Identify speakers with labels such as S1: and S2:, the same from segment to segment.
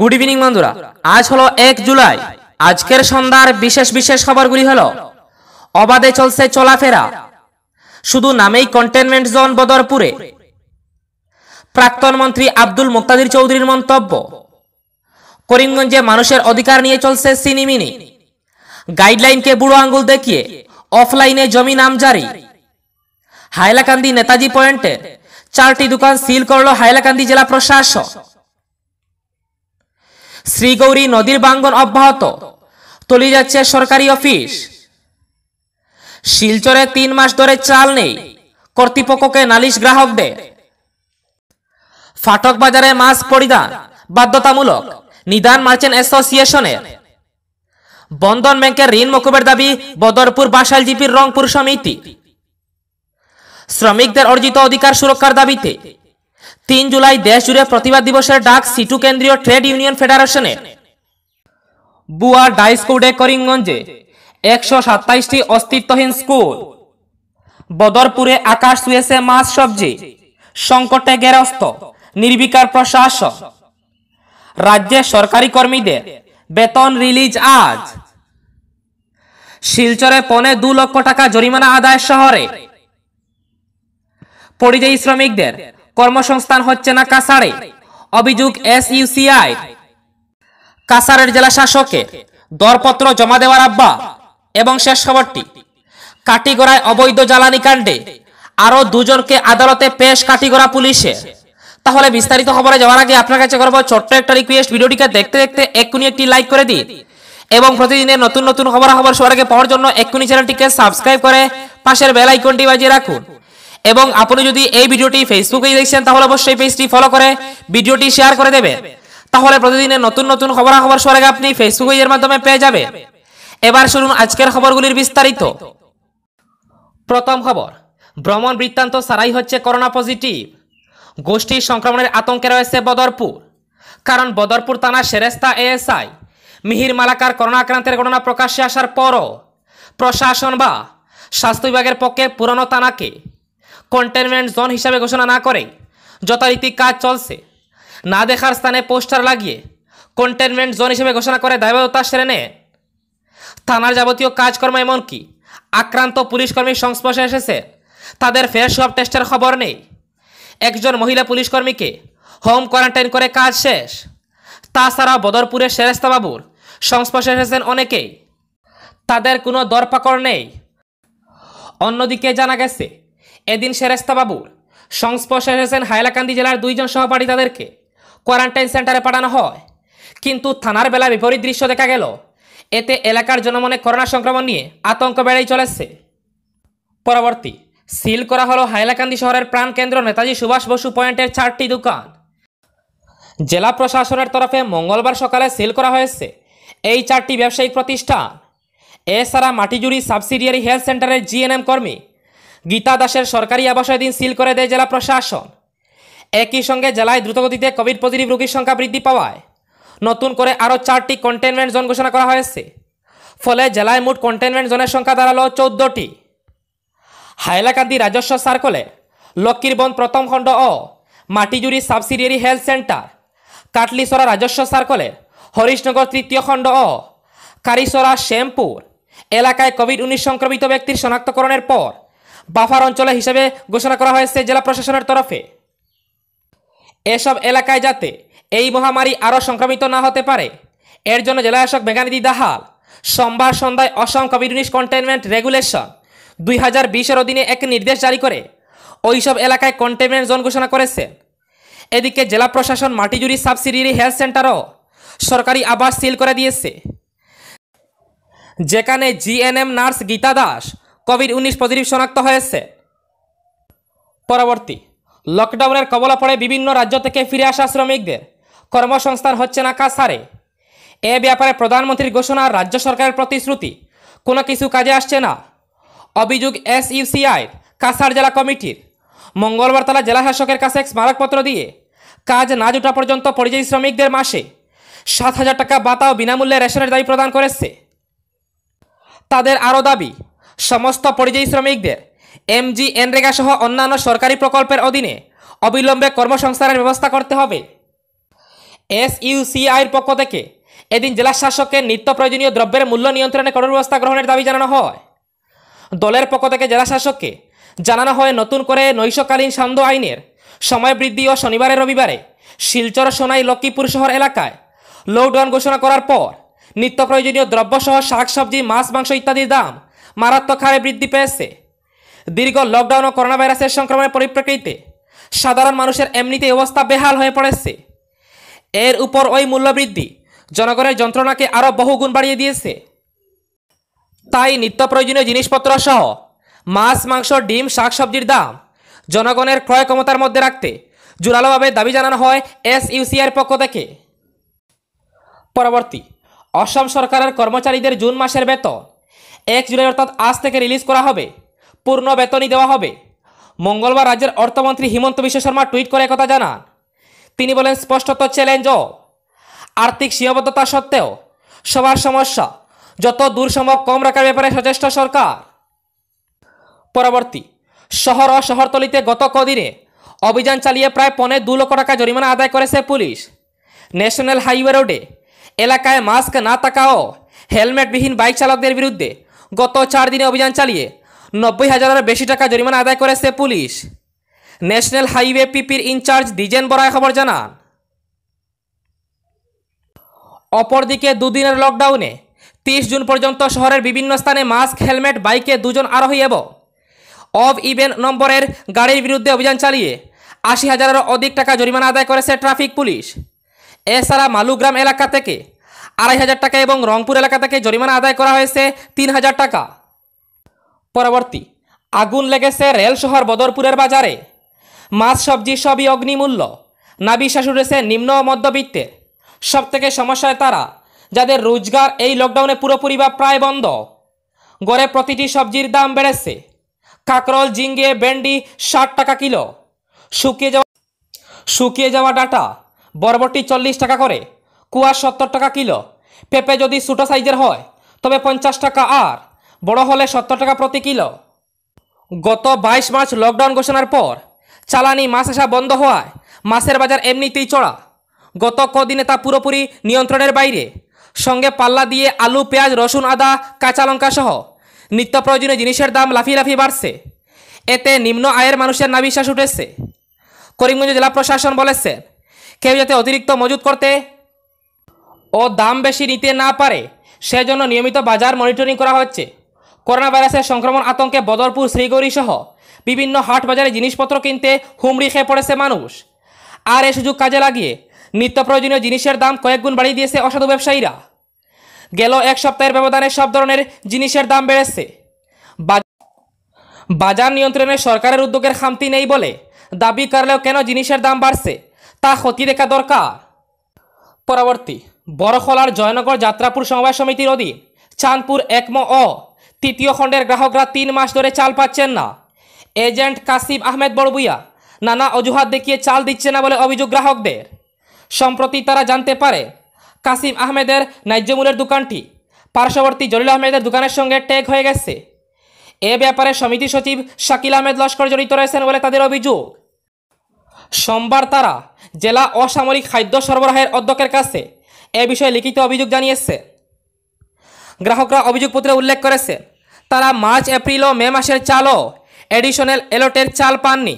S1: good evening বন্ধুরা আজ হলো এক জুলাই আজকের সন্ধ্যার বিশেষ বিশেষ খবরগুলি হলো অবাধে চলছে চলাফেরা শুধু নামেই কন্টেনমেন্ট জোন বদরপুরে প্রাক্তন মন্ত্রী আব্দুল মুক্তাদির চৌধুরীর মন্তব্য করিমগঞ্জে মানুষের অধিকার নিয়ে চলছে সিনিমিনি গাইডলাইনকে বুড়ো আঙ্গুল দেখিয়ে অফলাইনে জমি নাম জারি হাইলাকান্দি নেতাজি পয়েন্টে চারটি দোকান সিল করল হাইলাকান্দি জেলা প্রশাসক শ্রীগৌরী নদীর বাঙ্গন অব্যাহত তলি যাচ্ছে সরকারি অফিস শিলচরে তিন মাস ধরে চাল নেই কর্তৃপক্ষকে নালিশ গ্রাহকদের ফাটক বাজারে মাস্ক পরিধান বাধ্যতামূলক নিদান মার্চেন্ট অ্যাসোসিয়েশনের বন্ধন ব্যাংকের ঋণ মকুবের দাবি বদরপুর বাসাল জিপির রংপুর সমিতি শ্রমিকদের অর্জিত অধিকার সুরক্ষার দাবিতে তিন জুলাই দেশজুড়ে প্রতিবাদ দিবসের ডাক সিটু কেন্দ্রীয় ট্রেড ইউনিয়ন ফেডারেশনে বুয়া ডাইস্কুডে করিমগঞ্জে একশো সাতাইশটি অস্তিত্বহীন স্কুল বদরপুরে আকাশ শুয়েছে মাছ সবজি সংকটে গেরস্থ নির্বিকার প্রশাসক রাজ্যে সরকারি কর্মীদের বেতন রিলিজ আজ শিলচরে পনে দু লক্ষ টাকা জরিমানা আদায় শহরে পরিযায়ী শ্রমিকদের কর্মসংস্থান হচ্ছে না কাসারে অভিযোগ এসইউসিআই কাসারের জেলা শাসকে দরপত্র জমা দেওয়ার আব্বা এবং শেষ খবরটি কাটিগড়ায় অবৈধ জ্বালানি কাণ্ডে আরও দুজনকে আদালতে পেশ কাটিগড়া পুলিশে তাহলে বিস্তারিত খবরে যাওয়ার আগে আপনার কাছে করবো ছোট্ট একটা রিকোয়েস্ট ভিডিওটিকে দেখতে দেখতে এক্ষুনি একটি লাইক করে দিন এবং প্রতিদিনের নতুন নতুন খবরাখবর সবার আগে পাওয়ার জন্য এক্ষুনি চ্যানেলটিকে সাবস্ক্রাইব করে পাশের বেল আইকনটি বাজিয়ে রাখুন এবং আপনি যদি এই ভিডিওটি ফেসবুকেই দেখছেন তাহলে অবশ্যই পেজটি ফলো করে ভিডিওটি শেয়ার করে দেবে তাহলে প্রতিদিনের নতুন নতুন খবরাখবর সবার আপনি ফেসবুক এর মাধ্যমে পেয়ে যাবে এবার শুনুন আজকের খবরগুলির বিস্তারিত প্রথম খবর ভ্রমণ বৃত্তান্ত সারাই হচ্ছে করোনা পজিটিভ গোষ্ঠীর সংক্রমণের আতঙ্কে রয়েছে বদরপুর কারণ বদরপুর থানা সেরেস্তা এএসআই মিহির মালাকার করোনা আক্রান্তের ঘটনা প্রকাশ্যে আসার পরও প্রশাসন বা স্বাস্থ্য বিভাগের পক্ষে পুরনো থানাকে কন্টেনমেন্ট জোন হিসাবে ঘোষণা না করে যথারীতি কাজ চলছে না দেখার স্থানে পোস্টার লাগিয়ে কন্টেনমেন্ট জোন হিসেবে ঘোষণা করে দায়বদ্ধতা সেরে নেয় থানার যাবতীয় কাজকর্ম এমনকি আক্রান্ত পুলিশকর্মীর সংস্পর্শে এসেছে তাদের ফের সব টেস্টের খবর নেই একজন মহিলা পুলিশ কর্মীকে হোম কোয়ারেন্টাইন করে কাজ শেষ তাছাড়াও বদরপুরের বাবুর সংস্পর্শে এসেছেন অনেকেই তাদের কোনো দরপাকড় নেই অন্যদিকে জানা গেছে এদিন সেরেস্তা বাবুর সংস্পর্শে এসেছেন হাইলাকান্দি জেলার দুইজন সহপাঠী তাদেরকে কোয়ারেন্টাইন সেন্টারে পাঠানো হয় কিন্তু থানার বেলা বিপরীত দৃশ্য দেখা গেল এতে এলাকার জনমনে করোনা সংক্রমণ নিয়ে আতঙ্ক বেড়েই চলেছে পরবর্তী সিল করা হলো হাইলাকান্দি শহরের প্রাণকেন্দ্র নেতাজি সুভাষ বসু পয়েন্টের চারটি দোকান জেলা প্রশাসনের তরফে মঙ্গলবার সকালে সিল করা হয়েছে এই চারটি ব্যবসায়িক প্রতিষ্ঠান এছাড়া মাটিজুড়ি সাবসিডিয়ারি হেলথ সেন্টারের জিএনএম কর্মী গীতা দাসের সরকারি আবাসয় দিন সিল করে দেয় জেলা প্রশাসন একই সঙ্গে জেলায় দ্রুতগতিতে কোভিড পজিটিভ রোগীর সংখ্যা বৃদ্ধি পাওয়ায় নতুন করে আরও চারটি কন্টেনমেন্ট জোন ঘোষণা করা হয়েছে ফলে জেলায় মোট কন্টেনমেন্ট জোনের সংখ্যা দাঁড়ালো চৌদ্দটি হাইলাকান্দি রাজস্ব সার্কলে লক্ষ্মীরবন প্রথম খণ্ড ও Matijuri subsidiary health centre Katlichara রাজস্ব সার্কলের হরিশনগর তৃতীয় খণ্ড ও কারিসরা শ্যামপুর এলাকায় কোভিড উনিশ সংক্রমিত ব্যক্তির শনাক্তকরণের পর বাফার অঞ্চল হিসেবে ঘোষণা করা হয়েছে জেলা প্রশাসনের তরফে এসব এলাকায় যাতে এই মহামারী আরও সংক্রমিত না হতে পারে এর জন্য জেলা শাসক মেঘানিধি দাহাল সোমবার সন্ধ্যায় অসম কমিউনিস্ট কন্টেনমেন্ট রেগুলেশন দুই হাজার বিশের অধীনে এক নির্দেশ জারি করে ওইসব এলাকায় কন্টেনমেন্ট জোন ঘোষণা করেছেন এদিকে জেলা প্রশাসন মাটিজুরি সাবসিডিয়ারি হেলথ সেন্টারও সরকারি আবাস সিল করে দিয়েছে যেখানে GNM nurse Gita Das COVID উনিশ পজিটিভ শনাক্ত হয়েছে পরবর্তী লকডাউনের কবলা পড়ে বিভিন্ন রাজ্য থেকে ফিরে আসা শ্রমিকদের কর্মসংস্থান হচ্ছে না কাসারে এ ব্যাপারে প্রধানমন্ত্রীর ঘোষণা রাজ্য সরকারের প্রতিশ্রুতি কোনো কিছু কাজে আসছে না অভিযোগ এসইউসিআইয়ের কাসার জেলা কমিটির মঙ্গলবার তালা জেলা শাসকের কাছে এক স্মারকপত্র দিয়ে কাজ না জোটা পর্যন্ত পরিযায়ী শ্রমিকদের মাসে সাত হাজার টাকা বাতা ও বিনামূল্যে রেশনের দাবি প্রদান করেছে তাদের আরও দাবি সমস্ত পরিযায়ী শ্রমিকদের এমজি এনরেগা সহ অন্যান্য সরকারি প্রকল্পের অধীনে অবিলম্বে কর্মসংস্থানের ব্যবস্থা করতে হবে এসইউসিআইয়ের পক্ষ থেকে এদিন জেলা নিত্য প্রয়োজনীয় দ্রব্যের মূল্য নিয়ন্ত্রণে কঠোর ব্যবস্থা গ্রহণের দাবি জানানো হয় দলের পক্ষ থেকে জেলা শাসককে জানানো হয় নতুন করে নৈশকালীন সান্ধ্য আইনের সময় বৃদ্ধি ও শনিবারে রবিবারে শিলচর সোনাই লক্ষ্মীপুর শহর এলাকায় লকডাউন ঘোষণা করার পর নিত্য প্রয়োজনীয় দ্রব্যসহ শাকসবজি মাছ মাংস ইত্যাদির দাম মারাত্মক হারে বৃদ্ধি পেয়েছে দীর্ঘ লকডাউন ও করোনা ভাইরাসের সংক্রমণের পরিপ্রেক্ষিতে সাধারণ মানুষের এমনিতে অবস্থা বেহাল হয়ে পড়েছে এর উপর ওই মূল্যবৃদ্ধি জনগণের যন্ত্রণাকে আরও বহুগুণ বাড়িয়ে দিয়েছে তাই নিত্য প্রয়োজনীয় জিনিসপত্র সহ মাছ মাংস ডিম শাকসবজির দাম জনগণের ক্রয় ক্ষমতার মধ্যে রাখতে জোরালোভাবে দাবি জানানো হয় এস এসইউসিআর পক্ষ থেকে পরবর্তী অসম সরকারের কর্মচারীদের জুন মাসের বেতন এক জুলাই অর্থাৎ আজ থেকে রিলিজ করা হবে পূর্ণ বেতনই দেওয়া হবে মঙ্গলবার রাজ্যের অর্থমন্ত্রী হিমন্ত বিশ্ব শর্মা টুইট করে কথা জানান তিনি বলেন স্পষ্টত চ্যালেঞ্জও আর্থিক সীমাবদ্ধতা সত্ত্বেও সবার সমস্যা যত দূর সম্ভব কম রাখার ব্যাপারে সচেষ্ট সরকার পরবর্তী শহর ও শহরতলিতে গত কদিনে অভিযান চালিয়ে প্রায় পনের দু লক্ষ টাকা জরিমানা আদায় করেছে পুলিশ ন্যাশনাল হাইওয়ে রোডে এলাকায় মাস্ক না থাকাও হেলমেটবিহীন বাইক চালকদের বিরুদ্ধে গত চার দিনে অভিযান চালিয়ে নব্বই হাজারের বেশি টাকা জরিমানা আদায় করেছে পুলিশ ন্যাশনাল হাইওয়ে পিপির ইনচার্জ দ্বিজেন বরায় খবর জানান অপরদিকে দুদিনের লকডাউনে তিরিশ জুন পর্যন্ত শহরের বিভিন্ন স্থানে মাস্ক হেলমেট বাইকে দুজন আরোহী এবং অফ ইভেন নম্বরের গাড়ির বিরুদ্ধে অভিযান চালিয়ে আশি হাজারেরও অধিক টাকা জরিমানা আদায় করেছে ট্রাফিক পুলিশ এছাড়া মালুগ্রাম এলাকা থেকে আড়াই হাজার টাকা এবং রংপুর এলাকা থেকে জরিমানা আদায় করা হয়েছে তিন হাজার টাকা পরবর্তী আগুন লেগেছে রেল শহর বদরপুরের বাজারে মাছ সবজি সবই অগ্নিমূল্য নাবি রয়েছে নিম্ন মধ্যবিত্তের সব থেকে সমস্যায় তারা যাদের রোজগার এই লকডাউনে পুরোপুরি বা প্রায় বন্ধ গড়ে প্রতিটি সবজির দাম বেড়েছে কাকরল জিঙ্গে ভেন্ডি ষাট টাকা কিলো শুকিয়ে যাওয়া শুকিয়ে যাওয়া ডাটা বরবটি চল্লিশ টাকা করে কুয়ার সত্তর টাকা কিলো পেঁপে যদি ছোটো সাইজের হয় তবে পঞ্চাশ টাকা আর বড় হলে সত্তর টাকা প্রতি কিলো গত বাইশ মার্চ লকডাউন ঘোষণার পর চালানি মাছ আসা বন্ধ হওয়ায় মাছের বাজার এমনিতেই চড়া গত কদিনে তা পুরোপুরি নিয়ন্ত্রণের বাইরে সঙ্গে পাল্লা দিয়ে আলু পেঁয়াজ রসুন আদা কাঁচা লঙ্কা সহ নিত্য প্রয়োজনীয় জিনিসের দাম লাফি লাফি বাড়ছে এতে নিম্ন আয়ের মানুষের নাবিশ্বাস উঠেছে করিমগঞ্জ জেলা প্রশাসন বলেছে কেউ যাতে অতিরিক্ত মজুত করতে ও দাম বেশি নিতে না পারে সেজন্য নিয়মিত বাজার মনিটরিং করা হচ্ছে করোনা ভাইরাসের সংক্রমণ আতঙ্কে বদরপুর শ্রীগৌরী সহ বিভিন্ন হাট বাজারে জিনিসপত্র কিনতে হুমড়ি খেয়ে পড়েছে মানুষ আর এ সুযোগ কাজে লাগিয়ে নিত্য প্রয়োজনীয় জিনিসের দাম কয়েক গুণ বাড়িয়ে দিয়েছে অসাধু ব্যবসায়ীরা গেল এক সপ্তাহের ব্যবধানে সব ধরনের জিনিসের দাম বেড়েছে বাজার নিয়ন্ত্রণে সরকারের উদ্যোগের খামতি নেই বলে দাবি করলেও কেন জিনিসের দাম বাড়ছে তা ক্ষতি দেখা দরকার পরবর্তী বড়খলার জয়নগর যাত্রাপুর সমবায় সমিতির অধীন চাঁদপুর একম অ তৃতীয় খণ্ডের গ্রাহকরা তিন মাস ধরে চাল পাচ্ছেন না এজেন্ট কাসিব আহমেদ বড়বুইয়া নানা অজুহাত দেখিয়ে চাল দিচ্ছে না বলে অভিযোগ গ্রাহকদের সম্প্রতি তারা জানতে পারে কাসিম আহমেদের ন্যায্যমূলের দোকানটি পার্শ্ববর্তী জলিল আহমেদের দোকানের সঙ্গে ট্যাগ হয়ে গেছে এ ব্যাপারে সমিতি সচিব শাকিল আহমেদ লস্কর জড়িত রয়েছেন বলে তাদের অভিযোগ সোমবার তারা জেলা অসামরিক খাদ্য সরবরাহের অধ্যক্ষের কাছে এ বিষয়ে লিখিত অভিযোগ জানিয়েছে গ্রাহকরা অভিযোগপত্রে উল্লেখ করেছে তারা মার্চ এপ্রিল ও মে মাসের চালও অ্যাডিশনাল এলটের চাল পাননি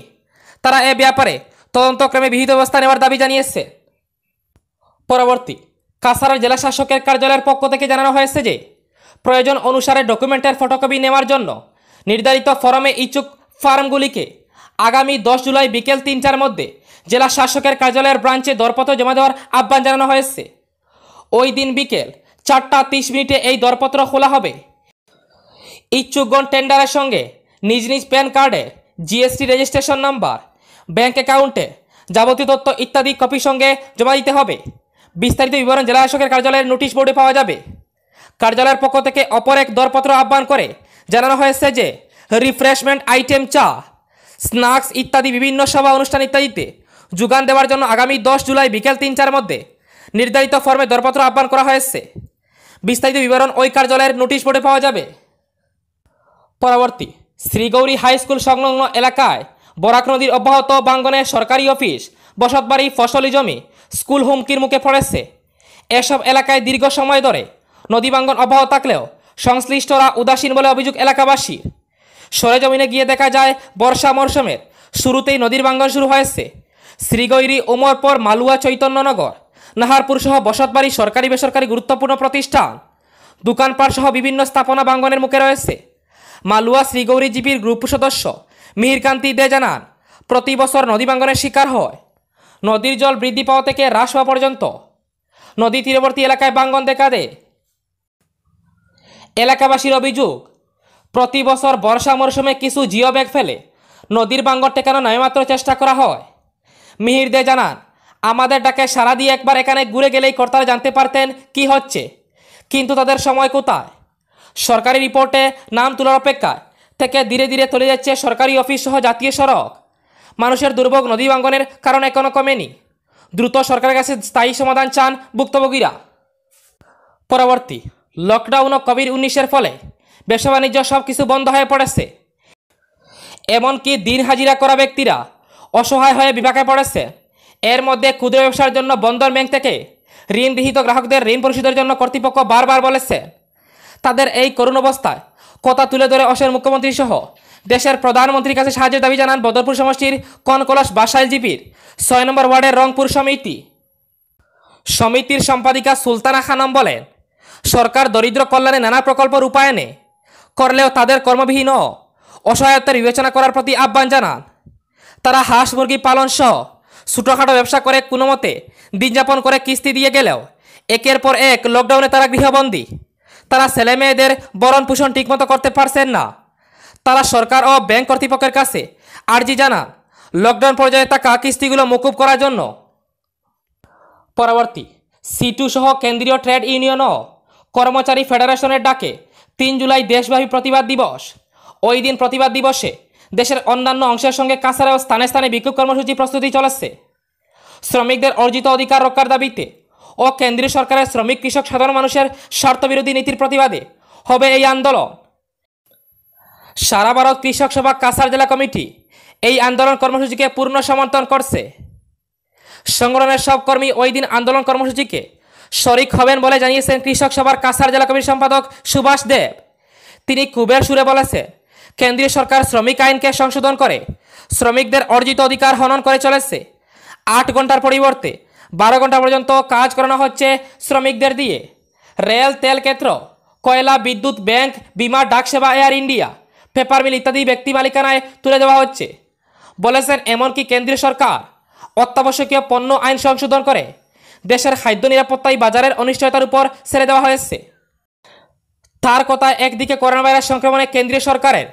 S1: তারা এ ব্যাপারে তদন্তক্রমে বিহিত ব্যবস্থা নেওয়ার দাবি জানিয়েছে পরবর্তী কাছাড়ার জেলা শাসকের কার্যালয়ের পক্ষ থেকে জানানো হয়েছে যে প্রয়োজন অনুসারে ডকুমেন্টের ফটোকপি নেওয়ার জন্য নির্ধারিত ফরমে ইচ্ছুক ফার্মগুলিকে আগামী দশ জুলাই বিকেল তিনটার মধ্যে জেলা শাসকের কার্যালয়ের ব্রাঞ্চে দরপত্র জমা দেওয়ার আহ্বান জানানো হয়েছে ওই দিন বিকেল চারটা তিরিশ মিনিটে এই দরপত্র খোলা হবে ইচ্ছুকগণ টেন্ডারের সঙ্গে নিজ নিজ প্যান কার্ডে জিএসটি রেজিস্ট্রেশন নাম্বার ব্যাঙ্ক অ্যাকাউন্টে যাবতীয় তথ্য ইত্যাদি কপি সঙ্গে জমা দিতে হবে বিস্তারিত বিবরণ জেলা শাসকের কার্যালয়ের নোটিশ বোর্ডে পাওয়া যাবে কার্যালয়ের পক্ষ থেকে অপর এক দরপত্র আহ্বান করে জানানো হয়েছে যে রিফ্রেশমেন্ট আইটেম চা স্ন্যাক্স ইত্যাদি বিভিন্ন সভা অনুষ্ঠান ইত্যাদিতে যোগান দেওয়ার জন্য আগামী দশ জুলাই বিকেল তিন চার মধ্যে নির্ধারিত ফর্মে দরপত্র আহ্বান করা হয়েছে বিস্তারিত বিবরণ ওই কার্যালয়ের নোটিশ বোর্ডে পাওয়া যাবে পরবর্তী শ্রীগৌরী হাই স্কুল সংলগ্ন এলাকায় বরাক নদীর অব্যাহত বাঙ্গনের সরকারি অফিস বসতবাড়ি ফসলি জমি স্কুল হুমকির মুখে পড়েছে এসব এলাকায় দীর্ঘ সময় ধরে নদী বাঙ্গন অব্যাহত থাকলেও সংশ্লিষ্টরা উদাসীন বলে অভিযোগ এলাকাবাসী সরেজমিনে গিয়ে দেখা যায় বর্ষা মরশুমের শুরুতেই নদীর বাঙ্গন শুরু হয়েছে শ্রীগৈরী ওমরপর মালুয়া চৈতন্যনগর নাহারপুর সহ বসতবাড়ি সরকারি বেসরকারি গুরুত্বপূর্ণ প্রতিষ্ঠান দোকানপাট সহ বিভিন্ন স্থাপনা বাঙ্গনের মুখে রয়েছে মালুয়া শ্রীগৌরীজীবীর গ্রুপ সদস্য মিহিরকান্তি দে জানান প্রতি বছর নদী বাঙ্গনের শিকার হয় নদীর জল বৃদ্ধি পাওয়া থেকে হ্রাস হওয়া পর্যন্ত নদী তীরবর্তী এলাকায় বাঙ্গন দেখা দেয় এলাকাবাসীর অভিযোগ প্রতি বছর বর্ষা মরশুমে কিছু জিও ব্যাগ ফেলে নদীর বাঙ্গর টেকানো নয়মাত্র চেষ্টা করা হয় মিহির দে জানান আমাদের ডাকে সারা দিয়ে একবার এখানে ঘুরে গেলেই কর্তারা জানতে পারতেন কি হচ্ছে কিন্তু তাদের সময় কোথায় সরকারি রিপোর্টে নাম তোলার অপেক্ষায় থেকে ধীরে ধীরে চলে যাচ্ছে সরকারি অফিস সহ জাতীয় সড়ক মানুষের দুর্ভোগ নদী ভাঙ্গনের কারণে এখনও কমেনি দ্রুত সরকারের কাছে স্থায়ী সমাধান চান ভুক্তভোগীরা পরবর্তী লকডাউন ও কোভিড উনিশের ফলে ব্যবসা বাণিজ্য সব কিছু বন্ধ হয়ে পড়েছে এমনকি দিন হাজিরা করা ব্যক্তিরা অসহায় হয়ে বিভাগে পড়েছে এর মধ্যে ক্ষুদ্র ব্যবসার জন্য বন্দর ব্যাংক থেকে ঋণ বিহিত গ্রাহকদের ঋণ পরিশোধের জন্য কর্তৃপক্ষ বারবার বলেছে তাদের এই করুণ অবস্থায় কথা তুলে ধরে অসের মুখ্যমন্ত্রী সহ দেশের প্রধানমন্ত্রীর কাছে সাহায্যের দাবি জানান বদরপুর সমষ্টির কনকলস বাসাইল জিপির ছয় নম্বর ওয়ার্ডের রংপুর সমিতি সমিতির সম্পাদিকা সুলতানা খানম বলেন সরকার দরিদ্র কল্যাণে নানা প্রকল্প রূপায়নে করলেও তাদের কর্মবিহীন অসহায়তার বিবেচনা করার প্রতি আহ্বান জানান তারা হাঁস মুরগি পালন সহ ছোটোখাটো ব্যবসা করে কোনো মতে দিনযাপন করে কিস্তি দিয়ে গেলেও একের পর এক লকডাউনে তারা গৃহবন্দী তারা ছেলেমেয়েদের বরণ পোষণ ঠিকমতো করতে পারছেন না তারা সরকার ও ব্যাংক কর্তৃপক্ষের কাছে আর্জি জানা লকডাউন পর্যায়ে থাকা কিস্তিগুলো মকুব করার জন্য পরবর্তী সিটু সহ কেন্দ্রীয় ট্রেড ইউনিয়ন ও কর্মচারী ফেডারেশনের ডাকে তিন জুলাই দেশব্যাপী প্রতিবাদ দিবস ওই দিন প্রতিবাদ দিবসে দেশের অন্যান্য অংশের সঙ্গে কাছাড়াও স্থানে স্থানে বিক্ষোভ কর্মসূচি প্রস্তুতি চলেছে শ্রমিকদের অর্জিত অধিকার রক্ষার দাবিতে ও কেন্দ্রীয় সরকারের শ্রমিক কৃষক সাধারণ মানুষের স্বার্থবিরোধী নীতির প্রতিবাদে হবে এই আন্দোলন সারা ভারত কৃষক সভা কাছাড় জেলা কমিটি এই আন্দোলন কর্মসূচিকে পূর্ণ সমর্থন করছে সংগঠনের সব কর্মী ওই দিন আন্দোলন কর্মসূচিকে শরিক হবেন বলে জানিয়েছেন কৃষক সভার কাছাড় জেলা কমিটির সম্পাদক সুভাষ দেব তিনি কুবের সুরে বলেছেন কেন্দ্রীয় সরকার শ্রমিক আইনকে সংশোধন করে শ্রমিকদের অর্জিত অধিকার হনন করে চলেছে আট ঘন্টার পরিবর্তে বারো ঘন্টা পর্যন্ত কাজ করানো হচ্ছে শ্রমিকদের দিয়ে রেল তেল ক্ষেত্র কয়লা বিদ্যুৎ ব্যাংক বিমা ডাকসেবা এয়ার ইন্ডিয়া পেপার মিল ইত্যাদি ব্যক্তি মালিকানায় তুলে দেওয়া হচ্ছে বলেছেন এমনকি কেন্দ্রীয় সরকার অত্যাবশ্যকীয় পণ্য আইন সংশোধন করে দেশের খাদ্য নিরাপত্তায় বাজারের অনিশ্চয়তার উপর ছেড়ে দেওয়া হয়েছে তার কথা একদিকে করোনা ভাইরাস সংক্রমণে কেন্দ্রীয় সরকারের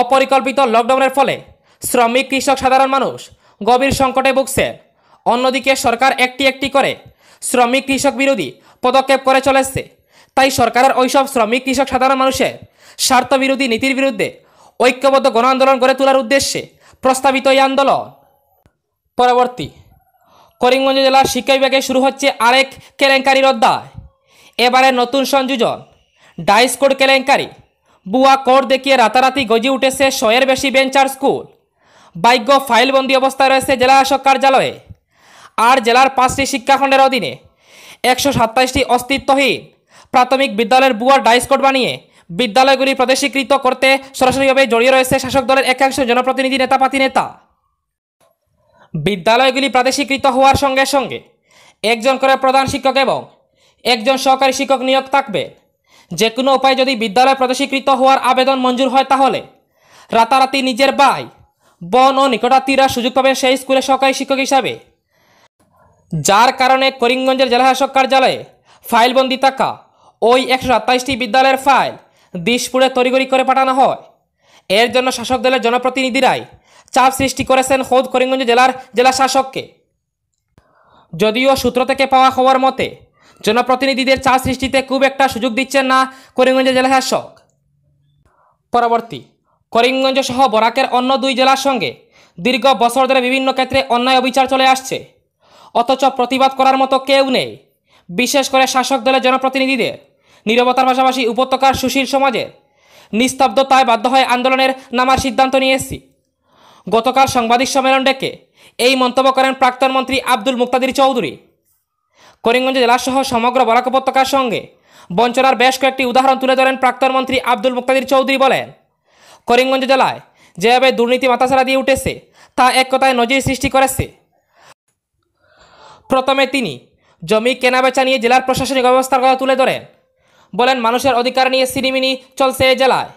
S1: অপরিকল্পিত লকডাউনের ফলে শ্রমিক কৃষক সাধারণ মানুষ গভীর সংকটে ভুগছে অন্যদিকে সরকার একটি একটি করে শ্রমিক কৃষক বিরোধী পদক্ষেপ করে চলেছে তাই সরকারের ওইসব শ্রমিক কৃষক সাধারণ মানুষের স্বার্থবিরোধী নীতির বিরুদ্ধে ঐক্যবদ্ধ গণ আন্দোলন গড়ে তোলার উদ্দেশ্যে প্রস্তাবিত এই আন্দোলন পরবর্তী করিমগঞ্জ জেলার শিক্ষা বিভাগে শুরু হচ্ছে আরেক কেলেঙ্কারির অধ্যায় এবারে নতুন সংযোজন ডাইস কোড কেলেঙ্কারি বুয়া কোর্ট দেখিয়ে রাতারাতি গজে উঠেছে শয়ের বেশি বেঞ্চার স্কুল বাইজ্ঞ ফাইলবন্দি অবস্থায় রয়েছে জেলা শাসক কার্যালয়ে আর জেলার পাঁচটি শিক্ষাখণ্ডের অধীনে একশো সাতাইশটি অস্তিত্বহীন প্রাথমিক বিদ্যালয়ের বুয়ার ডাইসকোড বানিয়ে বিদ্যালয়গুলি প্রদেশীকৃত করতে সরাসরিভাবে জড়িয়ে রয়েছে শাসক দলের একাংশ জনপ্রতিনিধি নেতাপাতি নেতা বিদ্যালয়গুলি প্রাদেশিকৃত হওয়ার সঙ্গে সঙ্গে একজন করে প্রধান শিক্ষক এবং একজন সহকারী শিক্ষক নিয়োগ থাকবেন যে কোনো উপায় যদি বিদ্যালয় প্রদেশীকৃত হওয়ার আবেদন মঞ্জুর হয় তাহলে রাতারাতি নিজের বাই বন ও নিকটাত্মীরা সুযোগ পাবে সেই স্কুলে সহকারী শিক্ষক হিসাবে যার কারণে করিমগঞ্জের জেলাশাসক কার্যালয়ে ফাইলবন্দি থাকা ওই একশো সাতাইশটি বিদ্যালয়ের ফাইল দিশপুরে তড়িগড়ি করে পাঠানো হয় এর জন্য শাসক দলের জনপ্রতিনিধিরাই চাপ সৃষ্টি করেছেন খোদ করিমগঞ্জ জেলার জেলা শাসককে যদিও সূত্র থেকে পাওয়া খবর মতে জনপ্রতিনিধিদের চা সৃষ্টিতে খুব একটা সুযোগ দিচ্ছেন না করিমগঞ্জ জেলা শাসক পরবর্তী করিমগঞ্জ সহ বরাকের অন্য দুই জেলার সঙ্গে দীর্ঘ বছর ধরে বিভিন্ন ক্ষেত্রে অন্যায় অবিচার চলে আসছে অথচ প্রতিবাদ করার মতো কেউ নেই বিশেষ করে শাসক দলের জনপ্রতিনিধিদের নিরবতার পাশাপাশি উপত্যকার সুশীল সমাজের নিস্তব্ধতায় বাধ্য হয়ে আন্দোলনের নামার সিদ্ধান্ত নিয়ে এসেছি গতকাল সাংবাদিক সম্মেলন ডেকে এই মন্তব্য করেন প্রাক্তন মন্ত্রী আব্দুল মুক্তাদির চৌধুরী করিমগঞ্জ জেলাসহ সমগ্র বরাক উপত্যকার সঙ্গে বঞ্চনার বেশ কয়েকটি উদাহরণ তুলে ধরেন প্রাক্তন মন্ত্রী আব্দুল মুক্তাদির চৌধুরী বলেন করিমগঞ্জ জেলায় যেভাবে দুর্নীতি মাতাছাড়া দিয়ে উঠেছে তা এক কথায় নজির সৃষ্টি করেছে প্রথমে তিনি জমি কেনাবেচা নিয়ে জেলার প্রশাসনিক ব্যবস্থার কথা তুলে ধরেন বলেন মানুষের অধিকার নিয়ে সিনিমিনি চলছে এ জেলায়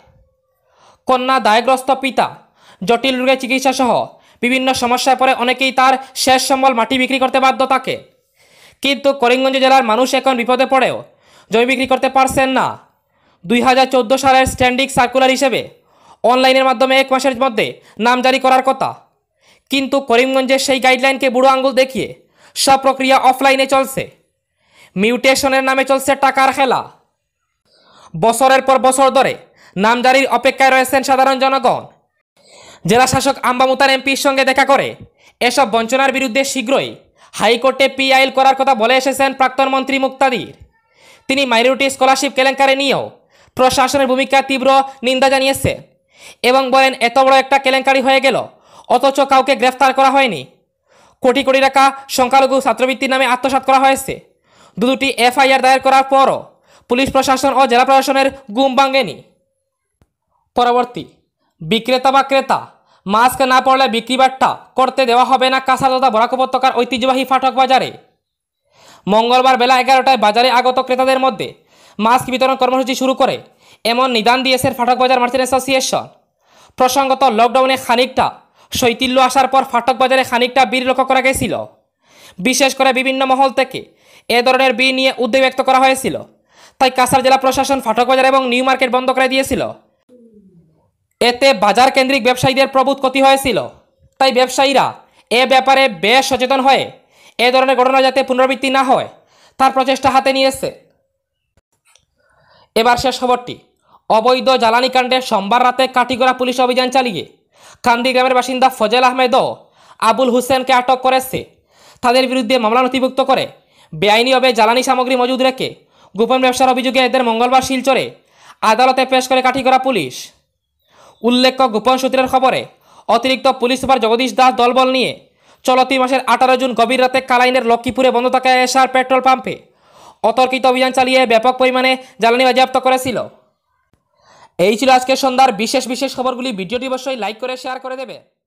S1: কন্যা দায়গ্রস্ত পিতা জটিল রোগের চিকিৎসা সহ বিভিন্ন সমস্যায় পড়ে অনেকেই তার শেষ সম্বল মাটি বিক্রি করতে বাধ্য থাকে কিন্তু করিমগঞ্জ জেলার মানুষ এখন বিপদে পড়েও জমি বিক্রি করতে পারছেন না দুই সালের স্ট্যান্ডিং সার্কুলার হিসেবে অনলাইনের মাধ্যমে এক মাসের মধ্যে নাম জারি করার কথা কিন্তু করিমগঞ্জের সেই গাইডলাইনকে বুড়ো আঙুল দেখিয়ে সব প্রক্রিয়া অফলাইনে চলছে মিউটেশনের নামে চলছে টাকার খেলা বছরের পর বছর ধরে নামজারির অপেক্ষায় রয়েছেন সাধারণ জনগণ জেলা শাসক আম্বামুতার এমপির সঙ্গে দেখা করে এসব বঞ্চনার বিরুদ্ধে শীঘ্রই হাইকোর্টে পিআইএল করার কথা বলে এসেছেন প্রাক্তন মন্ত্রী মুক্তাদির তিনি মাইনরিটি স্কলারশিপ কেলেঙ্কারি নিয়েও প্রশাসনের ভূমিকা তীব্র নিন্দা জানিয়েছে এবং বলেন এত বড় একটা কেলেঙ্কারি হয়ে গেল অথচ কাউকে গ্রেফতার করা হয়নি কোটি কোটি টাকা সংখ্যালঘু ছাত্রবৃত্তির নামে আত্মসাত করা হয়েছে দু দুটি এফআইআর দায়ের করার পরও পুলিশ প্রশাসন ও জেলা প্রশাসনের গুম ভাঙেনি পরবর্তী বিক্রেতা বা ক্রেতা মাস্ক না পড়লে বিক্রি করতে দেওয়া হবে না তথা বরাক উপত্যকার ঐতিহ্যবাহী ফাটক বাজারে মঙ্গলবার বেলা এগারোটায় বাজারে আগত ক্রেতাদের মধ্যে মাস্ক বিতরণ কর্মসূচি শুরু করে এমন নিদান দিয়েছে ফাটক বাজার মার্চেন্ট অ্যাসোসিয়েশন প্রসঙ্গত লকডাউনে খানিকটা শৈতিল্য আসার পর ফাটক বাজারে খানিকটা বীর লক্ষ্য করা গেছিল বিশেষ করে বিভিন্ন মহল থেকে এ ধরনের বীর নিয়ে উদ্বেগ ব্যক্ত করা হয়েছিল তাই কাঁসার জেলা প্রশাসন ফাটক বাজার এবং নিউ মার্কেট বন্ধ করে দিয়েছিল এতে বাজার কেন্দ্রিক ব্যবসায়ীদের প্রভূত ক্ষতি হয়েছিল তাই ব্যবসায়ীরা এ ব্যাপারে বেশ সচেতন হয়ে এ ধরনের ঘটনা যাতে পুনরাবৃত্তি না হয় তার প্রচেষ্টা হাতে নিয়েছে এবার শেষ খবরটি অবৈধ জ্বালানি কাণ্ডে সোমবার রাতে কাটিগড়া পুলিশ অভিযান চালিয়ে কান্দি গ্রামের বাসিন্দা ফজল আহমেদ ও আবুল হুসেনকে আটক করেছে তাদের বিরুদ্ধে মামলা নথিভুক্ত করে বেআইনিভাবে জ্বালানি সামগ্রী মজুদ রেখে গোপন ব্যবসার অভিযোগে এদের মঙ্গলবার শিলচরে আদালতে পেশ করে কাঠিগড়া পুলিশ উল্লেখ্য গোপন সূত্রের খবরে অতিরিক্ত পুলিশ সুপার জগদীশ দাস দলবল নিয়ে চলতি মাসের আঠারো জুন গভীর রাতে কালাইনের লক্ষ্মীপুরে বন্ধ থাকা এসার পেট্রোল পাম্পে অতর্কিত অভিযান চালিয়ে ব্যাপক পরিমাণে জ্বালানি বাজেয়াপ্ত করেছিল এই ছিল আজকের সন্ধ্যার বিশেষ বিশেষ খবরগুলি ভিডিওটি অবশ্যই লাইক করে শেয়ার করে দেবে